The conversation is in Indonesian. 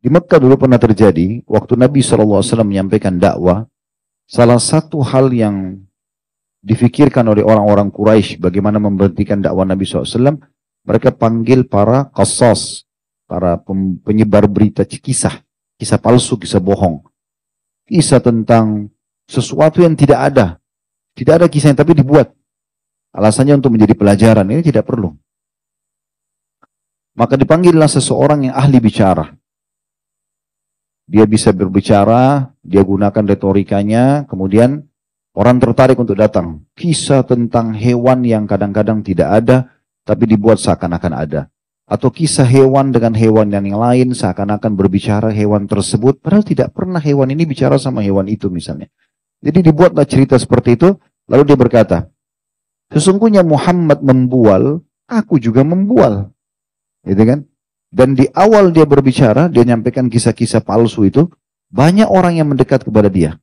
Di Mekah dulu pernah terjadi, waktu Nabi SAW menyampaikan dakwah, salah satu hal yang difikirkan oleh orang-orang Quraisy bagaimana memberhentikan dakwah Nabi SAW, mereka panggil para kasos, para penyebar berita kisah, kisah palsu, kisah bohong. Kisah tentang sesuatu yang tidak ada. Tidak ada kisahnya, tapi dibuat. Alasannya untuk menjadi pelajaran, ini tidak perlu. Maka dipanggillah seseorang yang ahli bicara dia bisa berbicara, dia gunakan retorikanya, kemudian orang tertarik untuk datang. Kisah tentang hewan yang kadang-kadang tidak ada, tapi dibuat seakan-akan ada. Atau kisah hewan dengan hewan yang lain, seakan-akan berbicara hewan tersebut, padahal tidak pernah hewan ini bicara sama hewan itu misalnya. Jadi dibuatlah cerita seperti itu, lalu dia berkata, Sesungguhnya Muhammad membual, aku juga membual. Gitu kan? Dan di awal dia berbicara, dia nyampaikan kisah-kisah palsu itu, banyak orang yang mendekat kepada dia.